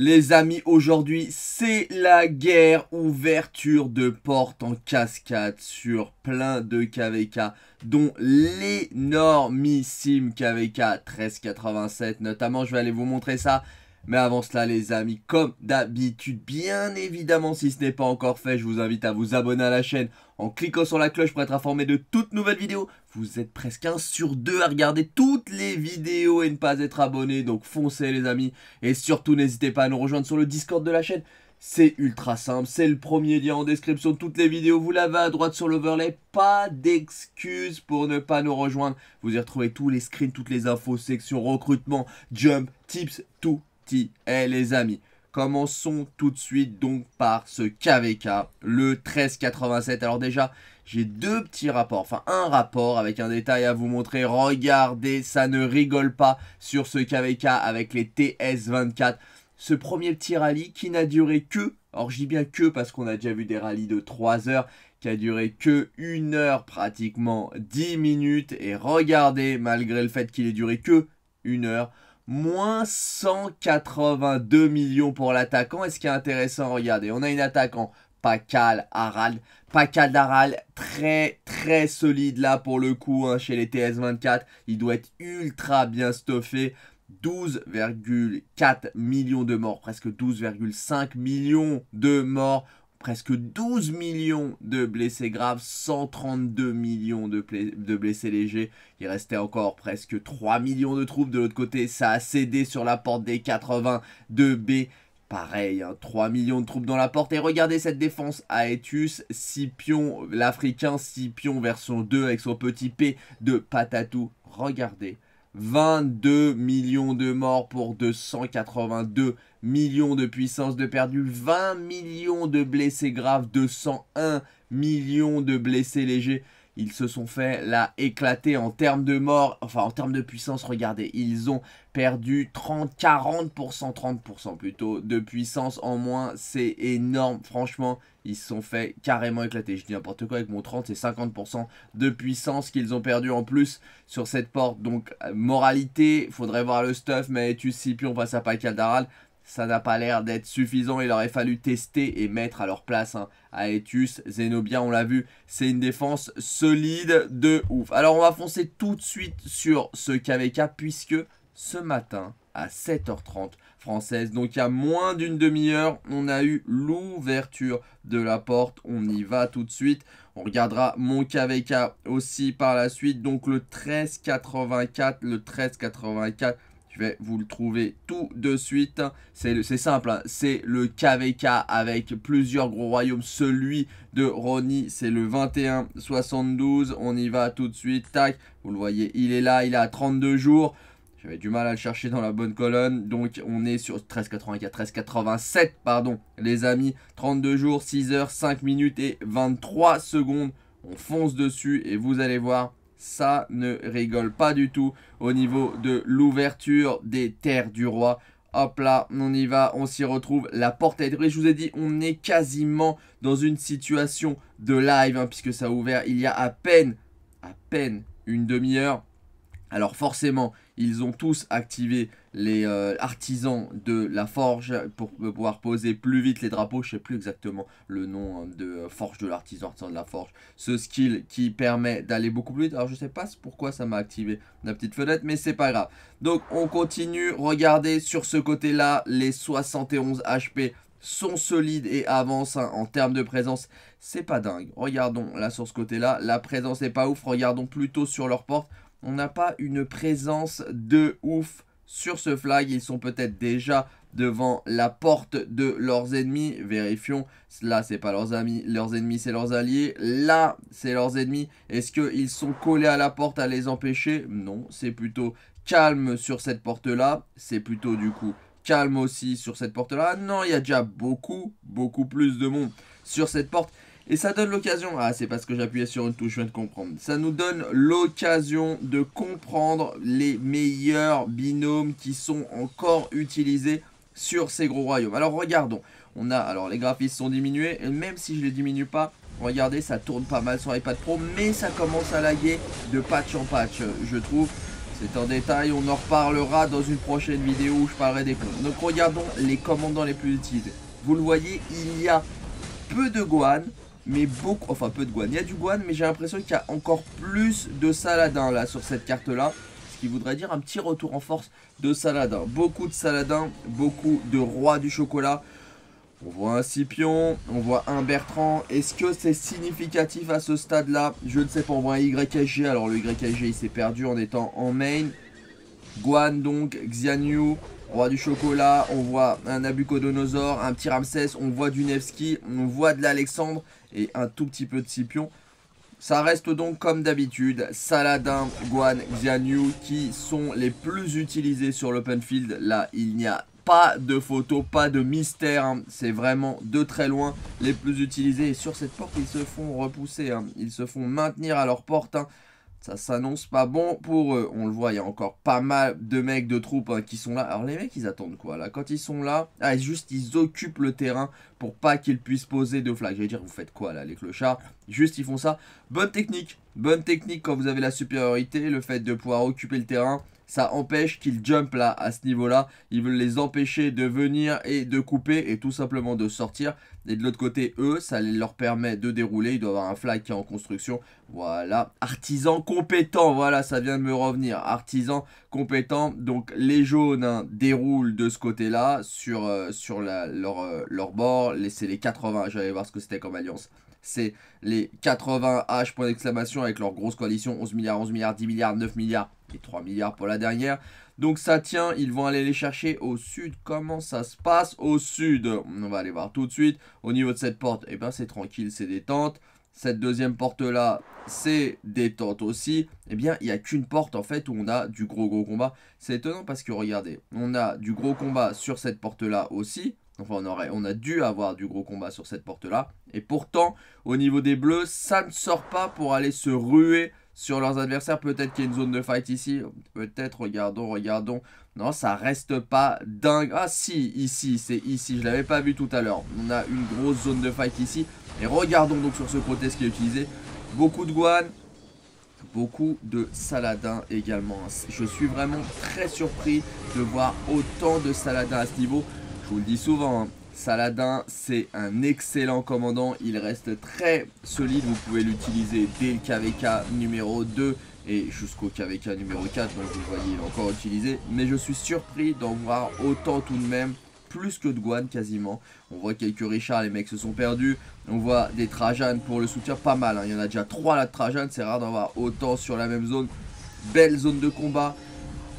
les amis, aujourd'hui, c'est la guerre ouverture de porte en cascade sur plein de KVK, dont l'énormissime KVK 1387. Notamment, je vais aller vous montrer ça mais avant cela les amis, comme d'habitude, bien évidemment si ce n'est pas encore fait, je vous invite à vous abonner à la chaîne en cliquant sur la cloche pour être informé de toutes nouvelles vidéos. Vous êtes presque un sur deux à regarder toutes les vidéos et ne pas être abonné, donc foncez les amis. Et surtout n'hésitez pas à nous rejoindre sur le Discord de la chaîne. C'est ultra simple, c'est le premier lien en description de toutes les vidéos, vous l'avez à droite sur l'overlay, pas d'excuses pour ne pas nous rejoindre. Vous y retrouvez tous les screens, toutes les infos, sections, recrutement, jump, tips, tout, et eh, les amis, commençons tout de suite donc par ce KVK, le 1387. Alors déjà, j'ai deux petits rapports, enfin un rapport avec un détail à vous montrer. Regardez, ça ne rigole pas sur ce KVK avec les TS24. Ce premier petit rallye qui n'a duré que, alors je dis bien que parce qu'on a déjà vu des rallyes de 3 heures, qui a duré que 1 heure pratiquement 10 minutes. Et regardez, malgré le fait qu'il ait duré que 1 heure, Moins 182 millions pour l'attaquant. Et ce qui est intéressant, regardez, on a une attaquant Pacal Harald. Pacal Harald, très très solide là pour le coup hein, chez les TS24. Il doit être ultra bien stuffé. 12,4 millions de morts, presque 12,5 millions de morts presque 12 millions de blessés graves, 132 millions de, blessés légers. Il restait encore presque 3 millions de troupes. De l'autre côté, ça a cédé sur la porte des 82 B. Pareil, 3 hein, millions de troupes dans la porte. Et regardez cette défense à Etus, Scipion, l'Africain Scipion version 2 avec son petit P de Patatou. Regardez 22 millions de morts pour 282 millions de puissance de perdu, 20 millions de blessés graves, 201 millions de blessés légers. Ils se sont fait là éclater en termes de mort, enfin en termes de puissance, regardez, ils ont perdu 30, 40%, 30% plutôt de puissance en moins, c'est énorme, franchement, ils se sont fait carrément éclater. Je dis n'importe quoi avec mon 30, c'est 50% de puissance qu'ils ont perdu en plus sur cette porte. Donc euh, moralité, faudrait voir le stuff, mais tu sais plus, on passe à Pascal ça n'a pas l'air d'être suffisant. Il aurait fallu tester et mettre à leur place hein, Aetius, Zenobia, on l'a vu, c'est une défense solide de ouf. Alors on va foncer tout de suite sur ce KVK puisque ce matin à 7h30 française, donc il y a moins d'une demi-heure, on a eu l'ouverture de la porte. On y va tout de suite. On regardera mon KVK aussi par la suite. Donc le 1384, le 1384 je vais vous le trouver tout de suite. C'est simple, hein. c'est le KVK avec plusieurs gros royaumes. Celui de Ronnie, c'est le 21-72. On y va tout de suite, tac. Vous le voyez, il est là, il a 32 jours. J'avais du mal à le chercher dans la bonne colonne. Donc on est sur 13-84, 13-87, pardon, les amis. 32 jours, 6 heures, 5 minutes et 23 secondes. On fonce dessus et vous allez voir, ça ne rigole pas du tout au niveau de l'ouverture des terres du roi. Hop là, on y va, on s'y retrouve. La porte est ouverte. Je vous ai dit, on est quasiment dans une situation de live, hein, puisque ça a ouvert il y a à peine, à peine une demi-heure. Alors forcément, ils ont tous activé les euh, artisans de la forge pour pouvoir poser plus vite les drapeaux. Je sais plus exactement le nom hein, de euh, forge de l'artisan, artisan de la forge. Ce skill qui permet d'aller beaucoup plus vite. Alors je sais pas pourquoi ça m'a activé la petite fenêtre, mais c'est pas grave. Donc on continue. Regardez sur ce côté-là, les 71 HP sont solides et avancent hein, en termes de présence. C'est pas dingue. Regardons là sur ce côté-là. La présence n'est pas ouf. Regardons plutôt sur leur porte. On n'a pas une présence de ouf sur ce flag. Ils sont peut-être déjà devant la porte de leurs ennemis. Vérifions, là c'est pas leurs amis, leurs ennemis c'est leurs alliés. Là c'est leurs ennemis. Est-ce qu'ils sont collés à la porte à les empêcher Non, c'est plutôt calme sur cette porte-là. C'est plutôt du coup calme aussi sur cette porte-là. Non, il y a déjà beaucoup, beaucoup plus de monde sur cette porte. Et ça donne l'occasion, ah c'est parce que j'appuyais sur une touche, je viens de comprendre. Ça nous donne l'occasion de comprendre les meilleurs binômes qui sont encore utilisés sur ces gros royaumes. Alors regardons, on a, alors les graphismes sont diminués, et même si je les diminue pas, regardez ça tourne pas mal sur iPad Pro, mais ça commence à laguer de patch en patch je trouve. C'est un détail, on en reparlera dans une prochaine vidéo où je parlerai des commandes, Donc regardons les commandants les plus utiles. Vous le voyez, il y a peu de Gohan, mais beaucoup, enfin peu de guan. Il y a du guan, mais j'ai l'impression qu'il y a encore plus de Saladin là sur cette carte là. Ce qui voudrait dire un petit retour en force de Saladin. Beaucoup de Saladin, beaucoup de rois du chocolat. On voit un Scipion, on voit un Bertrand. Est-ce que c'est significatif à ce stade-là Je ne sais pas, on voit un YSG. Alors le YSG, il s'est perdu en étant en main. Guan donc, Xianyu, on voit du chocolat, on voit un Nabucodonosor, un petit Ramsès, on voit du Nevsky, on voit de l'Alexandre et un tout petit peu de Scipion. Ça reste donc comme d'habitude Saladin, Guan, Xianyu qui sont les plus utilisés sur l'open field. Là, il n'y a pas de photo, pas de mystère. Hein. C'est vraiment de très loin les plus utilisés. Et sur cette porte, ils se font repousser. Hein. Ils se font maintenir à leur porte. Hein. Ça s'annonce pas bon pour eux. On le voit, il y a encore pas mal de mecs de troupes hein, qui sont là. Alors les mecs, ils attendent quoi là Quand ils sont là, ah, juste ils occupent le terrain pour pas qu'ils puissent poser de flag. Je dire, vous faites quoi là les clochards Juste ils font ça. Bonne technique. Bonne technique quand vous avez la supériorité, le fait de pouvoir occuper le terrain ça empêche qu'ils jump là, à ce niveau-là. Ils veulent les empêcher de venir et de couper et tout simplement de sortir. Et de l'autre côté, eux, ça leur permet de dérouler. Ils doivent avoir un flag qui est en construction. Voilà, artisan compétent, voilà, ça vient de me revenir. Artisan compétent, donc les jaunes hein, déroulent de ce côté-là sur, euh, sur leur, euh, leur bord. C'est les 80, j'allais voir ce que c'était comme alliance c'est les 80 H point d'exclamation avec leur grosse coalition 11 milliards, 11 milliards, 10 milliards, 9 milliards, et 3 milliards pour la dernière. Donc ça tient, ils vont aller les chercher au sud. Comment ça se passe au sud On va aller voir tout de suite. Au niveau de cette porte, et eh ben c'est tranquille, c'est détente. Cette deuxième porte-là, c'est détente aussi. Eh bien, il n'y a qu'une porte en fait où on a du gros gros combat. C'est étonnant parce que regardez, on a du gros combat sur cette porte-là aussi. Enfin, on, aurait, on a dû avoir du gros combat sur cette porte-là. Et pourtant, au niveau des bleus, ça ne sort pas pour aller se ruer sur leurs adversaires. Peut-être qu'il y a une zone de fight ici. Peut-être, regardons, regardons. Non, ça reste pas dingue. Ah si, ici, c'est ici. Je l'avais pas vu tout à l'heure. On a une grosse zone de fight ici. Et regardons donc sur ce ce qui est utilisé. Beaucoup de guan, beaucoup de Saladin également. Je suis vraiment très surpris de voir autant de Saladin à ce niveau. Je vous le dis souvent, hein. Saladin, c'est un excellent commandant. Il reste très solide. Vous pouvez l'utiliser dès le KVK numéro 2 et jusqu'au KVK numéro 4. Donc vous voyez, il encore utilisé. Mais je suis surpris d'en voir autant tout de même. Plus que de Guan quasiment. On voit quelques Richard, les mecs se sont perdus. On voit des Trajan pour le soutien, pas mal. Hein. Il y en a déjà 3 là de Trajan, c'est rare d'en voir autant sur la même zone. Belle zone de combat.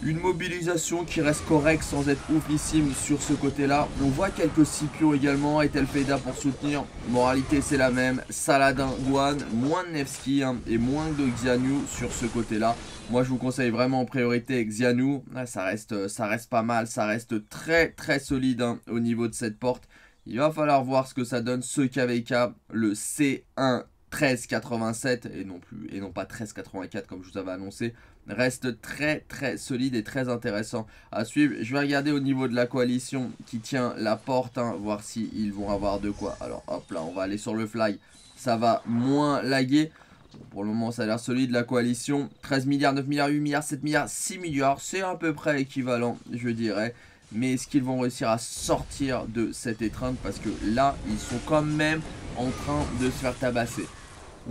Une mobilisation qui reste correcte sans être oufissime sur ce côté-là. On voit quelques Scipio également et Telfeda pour soutenir. Moralité, c'est la même. Saladin, Guan, moins de Nevsky hein, et moins de Xianu sur ce côté-là. Moi, je vous conseille vraiment en priorité Xianu. Ça reste, ça reste pas mal, ça reste très très solide hein, au niveau de cette porte. Il va falloir voir ce que ça donne ce KVK, le C1 1387 et non plus et non pas 1384 comme je vous avais annoncé reste très très solide et très intéressant à suivre. Je vais regarder au niveau de la coalition qui tient la porte, hein, voir s'ils ils vont avoir de quoi. Alors hop là, on va aller sur le fly, ça va moins laguer. pour le moment, ça a l'air solide, la coalition. 13 milliards, 9 milliards, 8 milliards, 7 milliards, 6 milliards, c'est à peu près équivalent, je dirais. Mais est-ce qu'ils vont réussir à sortir de cette étreinte Parce que là, ils sont quand même en train de se faire tabasser.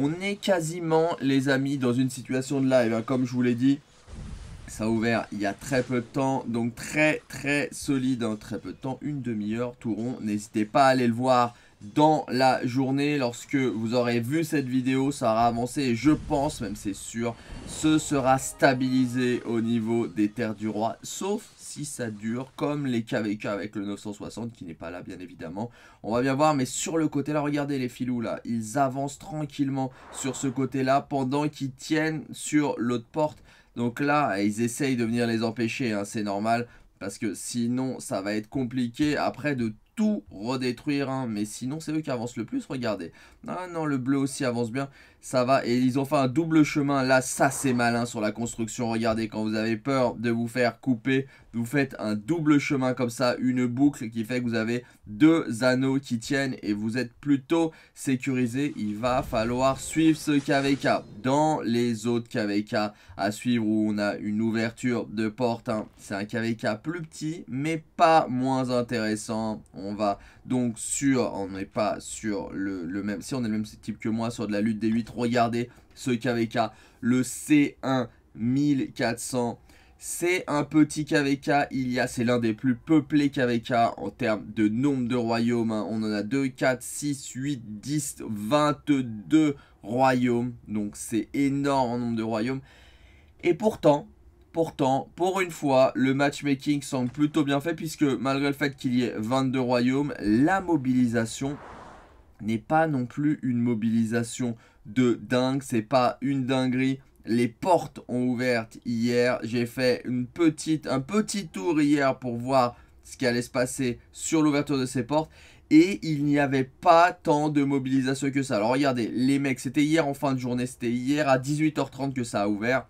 On est quasiment, les amis, dans une situation de live. Hein. Comme je vous l'ai dit, ça a ouvert il y a très peu de temps. Donc très, très solide. Hein. Très peu de temps, une demi-heure, tout rond. N'hésitez pas à aller le voir dans la journée. Lorsque vous aurez vu cette vidéo, ça aura avancé je pense, même c'est sûr, ce sera stabilisé au niveau des terres du roi. Sauf si ça dure, comme les KVK avec le 960 qui n'est pas là bien évidemment. On va bien voir, mais sur le côté là, regardez les filous là, ils avancent tranquillement sur ce côté là pendant qu'ils tiennent sur l'autre porte. Donc là, ils essayent de venir les empêcher, hein, c'est normal. Parce que sinon, ça va être compliqué après de tout redétruire. Hein. Mais sinon, c'est eux qui avancent le plus, regardez. Ah non, le bleu aussi avance bien ça va. Et ils ont fait un double chemin. Là, ça, c'est malin sur la construction. Regardez, quand vous avez peur de vous faire couper, vous faites un double chemin comme ça, une boucle qui fait que vous avez deux anneaux qui tiennent et vous êtes plutôt sécurisé. Il va falloir suivre ce KVK. Dans les autres KVK à suivre où on a une ouverture de porte, hein. c'est un KVK plus petit mais pas moins intéressant. On va donc sur, on n'est pas sur le, le même, si on est le même type que moi sur de la lutte des 8 Regardez ce KVK. Le c 1400. C'est un petit KVK, il y a, c'est l'un des plus peuplés KVK en termes de nombre de royaumes. Hein. On en a 2, 4, 6, 8, 10, 22 royaumes. Donc c'est énorme en nombre de royaumes. Et pourtant, pourtant, pour une fois, le matchmaking semble plutôt bien fait puisque malgré le fait qu'il y ait 22 royaumes, la mobilisation n'est pas non plus une mobilisation de dingue, c'est pas une dinguerie. Les portes ont ouvertes hier. J'ai fait une petite, un petit tour hier pour voir ce qui allait se passer sur l'ouverture de ces portes. Et il n'y avait pas tant de mobilisation que ça. Alors regardez, les mecs, c'était hier en fin de journée, c'était hier à 18h30 que ça a ouvert.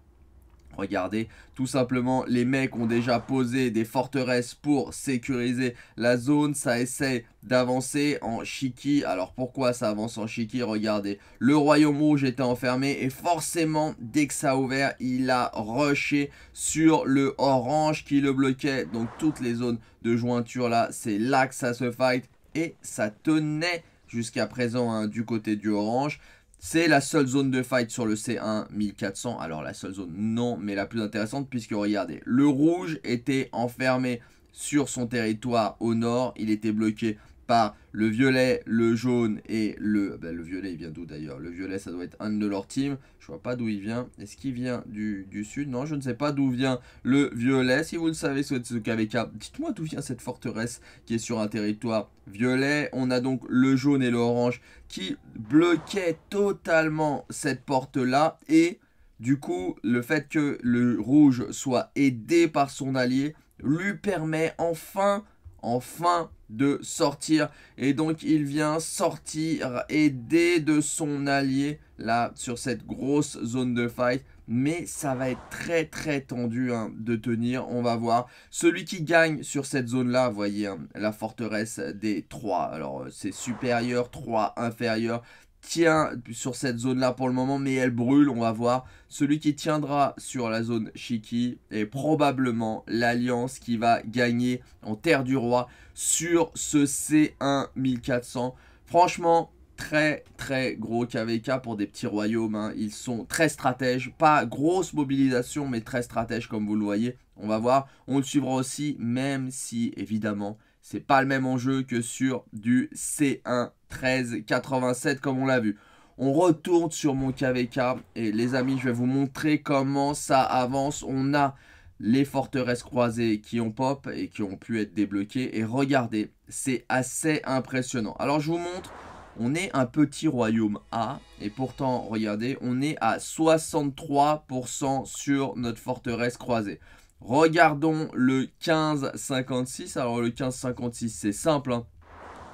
Regardez, tout simplement, les mecs ont déjà posé des forteresses pour sécuriser la zone. Ça essaie d'avancer en Chiki. Alors pourquoi ça avance en Chiki Regardez, le Royaume Rouge était enfermé et forcément, dès que ça a ouvert, il a rushé sur le orange qui le bloquait. Donc toutes les zones de jointure là, c'est là que ça se fight et ça tenait jusqu'à présent hein, du côté du orange. C'est la seule zone de fight sur le C1 1400. Alors la seule zone non, mais la plus intéressante puisque regardez, le rouge était enfermé sur son territoire au nord. Il était bloqué par le violet, le jaune et le... Ben, le violet, il vient d'où d'ailleurs Le violet, ça doit être un de leur team. Je vois pas d'où il vient. Est-ce qu'il vient du, du sud Non, je ne sais pas d'où vient le violet. Si vous le savez, ce KVK, dites-moi d'où vient cette forteresse qui est sur un territoire violet. On a donc le jaune et l'orange qui bloquaient totalement cette porte-là. Et du coup, le fait que le rouge soit aidé par son allié lui permet enfin enfin de sortir. Et donc il vient sortir, aider de son allié là sur cette grosse zone de fight. Mais ça va être très très tendu hein, de tenir, on va voir. Celui qui gagne sur cette zone-là, vous voyez, hein, la forteresse des 3. Alors euh, c'est supérieur, 3, inférieur tient sur cette zone-là pour le moment, mais elle brûle, on va voir. Celui qui tiendra sur la zone Chiki est probablement l'alliance qui va gagner en Terre du Roi sur ce C1 1400. Franchement, très très gros KVK pour des petits royaumes. Hein. Ils sont très stratèges, pas grosse mobilisation, mais très stratèges comme vous le voyez. On va voir, on le suivra aussi, même si évidemment, c'est pas le même enjeu que sur du C1 13,87 comme on l'a vu. On retourne sur mon KVK et les amis, je vais vous montrer comment ça avance. On a les forteresses croisées qui ont pop et qui ont pu être débloquées. Et regardez, c'est assez impressionnant. Alors je vous montre, on est un petit royaume A. Et pourtant, regardez, on est à 63% sur notre forteresse croisée. Regardons le 1556. Alors le 1556, c'est simple. Hein.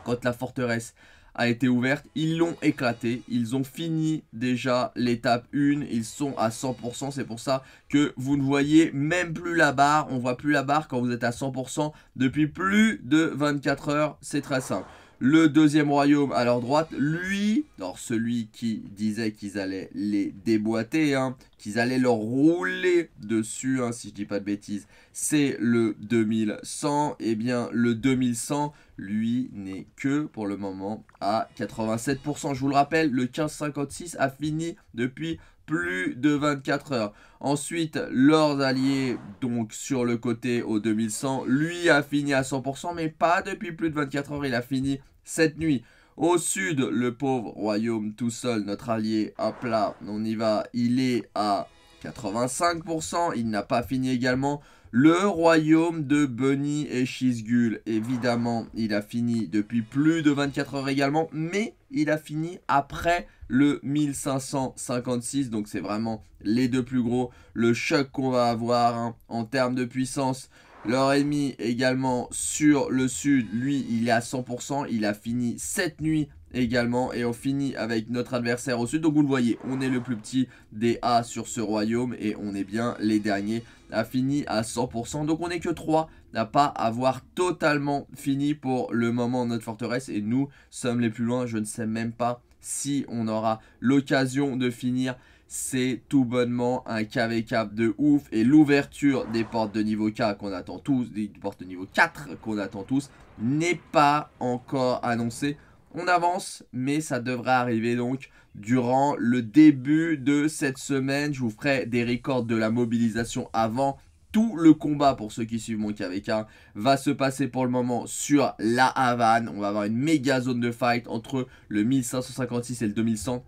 Quand la forteresse a été ouverte. Ils l'ont éclaté. Ils ont fini déjà l'étape 1. Ils sont à 100%. C'est pour ça que vous ne voyez même plus la barre. On voit plus la barre quand vous êtes à 100% depuis plus de 24 heures. C'est très simple. Le deuxième royaume à leur droite, lui, alors celui qui disait qu'ils allaient les déboîter, hein, qu'ils allaient leur rouler dessus, hein, si je dis pas de bêtises, c'est le 2100. eh bien, le 2100, lui, n'est que pour le moment à 87%. Je vous le rappelle, le 1556 a fini depuis plus de 24 heures. Ensuite, leurs alliés, donc sur le côté au 2100, lui a fini à 100%, mais pas depuis plus de 24 heures. Il a fini cette nuit. Au sud, le pauvre royaume tout seul, notre allié, hop plat. on y va, il est à 85%, il n'a pas fini également. Le royaume de Bunny et Shizgul, évidemment, il a fini depuis plus de 24 heures également, mais il a fini après le 1556, donc c'est vraiment les deux plus gros. Le choc qu'on va avoir hein, en termes de puissance, leur ennemi également sur le sud, lui il est à 100%, il a fini cette nuit également et on finit avec notre adversaire au sud. Donc vous le voyez, on est le plus petit des A sur ce royaume et on est bien les derniers à fini à 100%. Donc on n'est que 3 n'a pas avoir totalement fini pour le moment notre forteresse et nous sommes les plus loin. Je ne sais même pas si on aura l'occasion de finir c'est tout bonnement un KvK de ouf. Et l'ouverture des portes de niveau 4 qu'on attend tous, des portes de niveau 4 qu'on attend tous, n'est pas encore annoncée. On avance, mais ça devrait arriver donc durant le début de cette semaine. Je vous ferai des records de la mobilisation avant. Tout le combat, pour ceux qui suivent mon KVK, va se passer pour le moment sur la Havane. On va avoir une méga zone de fight entre le 1556 et le 2100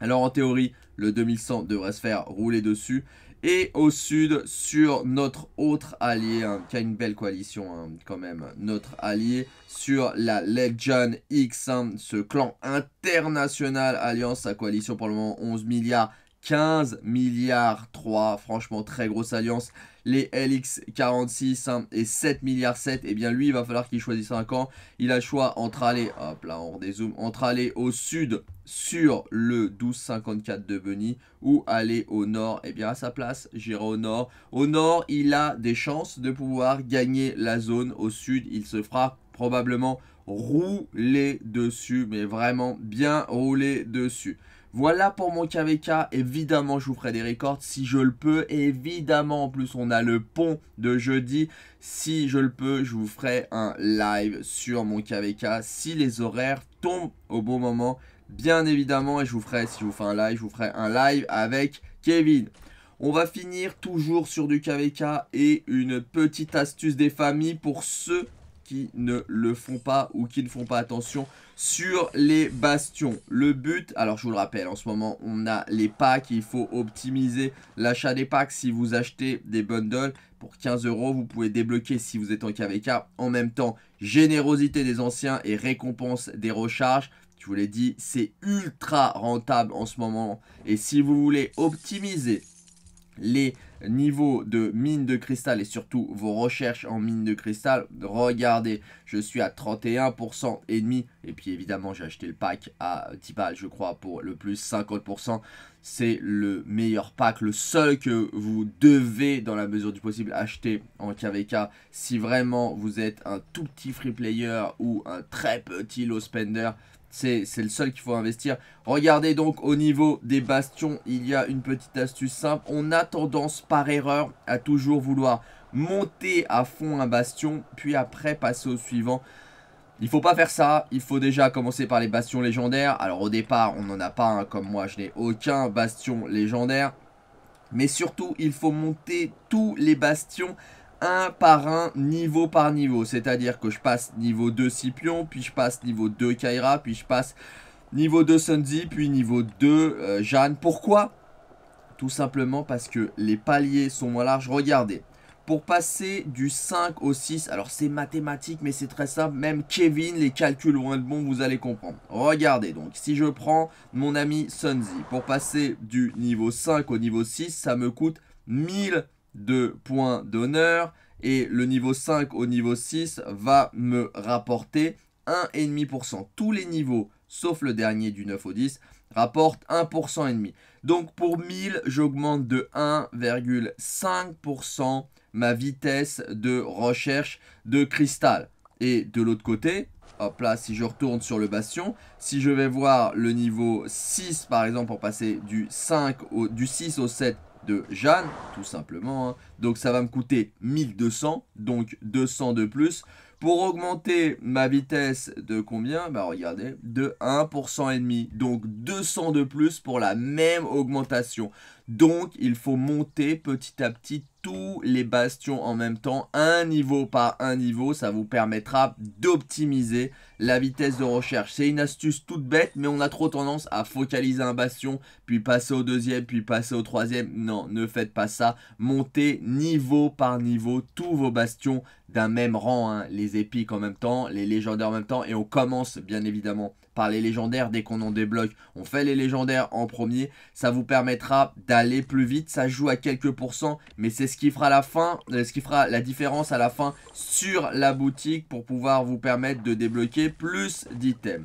alors en théorie, le 2100 devrait se faire rouler dessus. Et au sud, sur notre autre allié, hein, qui a une belle coalition hein, quand même, notre allié, sur la Legion X, hein, ce clan international alliance, sa coalition pour le moment 11 milliards, 15 milliards 3, franchement très grosse alliance les LX46 hein, et 7 milliards 7, et eh bien lui, il va falloir qu'il choisisse un camp. Il a le choix entre aller, hop là, on entre aller au sud sur le 1254 de Benny ou aller au nord, et eh bien à sa place, j'irai au nord. Au nord, il a des chances de pouvoir gagner la zone. Au sud, il se fera probablement rouler dessus, mais vraiment bien rouler dessus. Voilà pour mon KVK, évidemment je vous ferai des records si je le peux, évidemment en plus on a le pont de jeudi, si je le peux je vous ferai un live sur mon KVK, si les horaires tombent au bon moment, bien évidemment, et je vous ferai, si je vous fais un live, je vous ferai un live avec Kevin. On va finir toujours sur du KVK et une petite astuce des familles pour ceux qui ne le font pas ou qui ne font pas attention sur les bastions. Le but, alors je vous le rappelle, en ce moment on a les packs, il faut optimiser l'achat des packs si vous achetez des bundles. Pour 15 euros, vous pouvez débloquer si vous êtes en KVK. En même temps, générosité des anciens et récompense des recharges. Je vous l'ai dit, c'est ultra rentable en ce moment. Et si vous voulez optimiser les niveaux de mine de cristal et surtout vos recherches en mine de cristal. Regardez, je suis à 31% et demi. Et puis évidemment, j'ai acheté le pack à Tipal je crois, pour le plus 50%. C'est le meilleur pack, le seul que vous devez, dans la mesure du possible, acheter en KVK. Si vraiment vous êtes un tout petit free player ou un très petit low spender, c'est le seul qu'il faut investir. Regardez donc au niveau des bastions, il y a une petite astuce simple. On a tendance par erreur à toujours vouloir monter à fond un bastion, puis après passer au suivant. Il faut pas faire ça, il faut déjà commencer par les bastions légendaires. Alors au départ, on n'en a pas, un hein, comme moi je n'ai aucun bastion légendaire. Mais surtout, il faut monter tous les bastions un par un, niveau par niveau. C'est-à-dire que je passe niveau 2 Scipion, puis je passe niveau 2 Kyra. puis je passe niveau 2 Sunzi, puis niveau 2 euh, Jeanne. Pourquoi Tout simplement parce que les paliers sont moins larges. Regardez. Pour passer du 5 au 6, alors c'est mathématique mais c'est très simple, même Kevin, les calculs vont être bons. vous allez comprendre. Regardez donc, si je prends mon ami Sunzi, pour passer du niveau 5 au niveau 6, ça me coûte 1000 de points d'honneur et le niveau 5 au niveau 6 va me rapporter 1,5%. Tous les niveaux, sauf le dernier du 9 au 10, rapportent 1,5%. Donc pour 1000, j'augmente de 1,5% ma vitesse de recherche de cristal. Et de l'autre côté, hop là, si je retourne sur le bastion, si je vais voir le niveau 6 par exemple pour passer du, 5 au, du 6 au 7 de Jeanne, tout simplement. Hein. Donc ça va me coûter 1200, donc 200 de plus. Pour augmenter ma vitesse de combien Bah regardez, de 1% et demi. Donc 200 de plus pour la même augmentation. Donc, il faut monter petit à petit tous les bastions en même temps, un niveau par un niveau. Ça vous permettra d'optimiser la vitesse de recherche. C'est une astuce toute bête, mais on a trop tendance à focaliser un bastion, puis passer au deuxième, puis passer au troisième. Non, ne faites pas ça. Montez niveau par niveau tous vos bastions d'un même rang. Hein. Les épiques en même temps, les légendaires en même temps. Et on commence, bien évidemment, par les légendaires dès qu'on en débloque. On fait les légendaires en premier, ça vous permettra d'aller plus vite, ça joue à quelques pourcents, mais c'est ce qui fera la fin, euh, ce qui fera la différence à la fin sur la boutique pour pouvoir vous permettre de débloquer plus d'items.